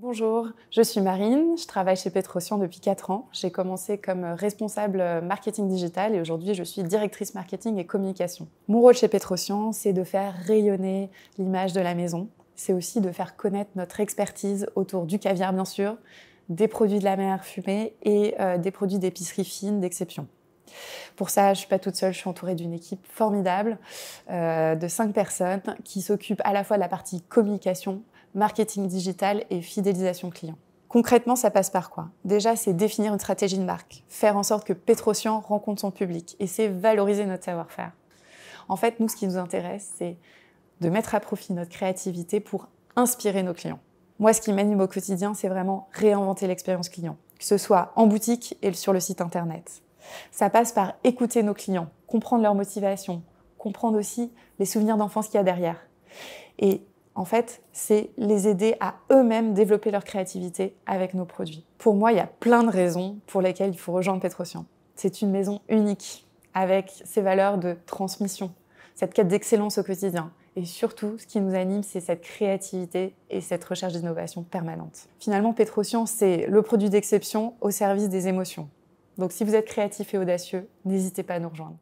Bonjour, je suis Marine, je travaille chez Petrocian depuis 4 ans. J'ai commencé comme responsable marketing digital et aujourd'hui je suis directrice marketing et communication. Mon rôle chez Petrocian, c'est de faire rayonner l'image de la maison. C'est aussi de faire connaître notre expertise autour du caviar bien sûr, des produits de la mer fumée et euh, des produits d'épicerie fine d'exception. Pour ça, je ne suis pas toute seule, je suis entourée d'une équipe formidable euh, de 5 personnes qui s'occupent à la fois de la partie communication, marketing digital et fidélisation client. Concrètement, ça passe par quoi Déjà, c'est définir une stratégie de marque, faire en sorte que Petrocian rencontre son public, et c'est valoriser notre savoir-faire. En fait, nous, ce qui nous intéresse, c'est de mettre à profit notre créativité pour inspirer nos clients. Moi, ce qui m'anime au quotidien, c'est vraiment réinventer l'expérience client, que ce soit en boutique et sur le site internet. Ça passe par écouter nos clients, comprendre leur motivation, comprendre aussi les souvenirs d'enfance qu'il y a derrière. Et en fait, c'est les aider à eux-mêmes développer leur créativité avec nos produits. Pour moi, il y a plein de raisons pour lesquelles il faut rejoindre Petrosian. C'est une maison unique, avec ses valeurs de transmission, cette quête d'excellence au quotidien. Et surtout, ce qui nous anime, c'est cette créativité et cette recherche d'innovation permanente. Finalement, Petrosian, c'est le produit d'exception au service des émotions. Donc si vous êtes créatif et audacieux, n'hésitez pas à nous rejoindre.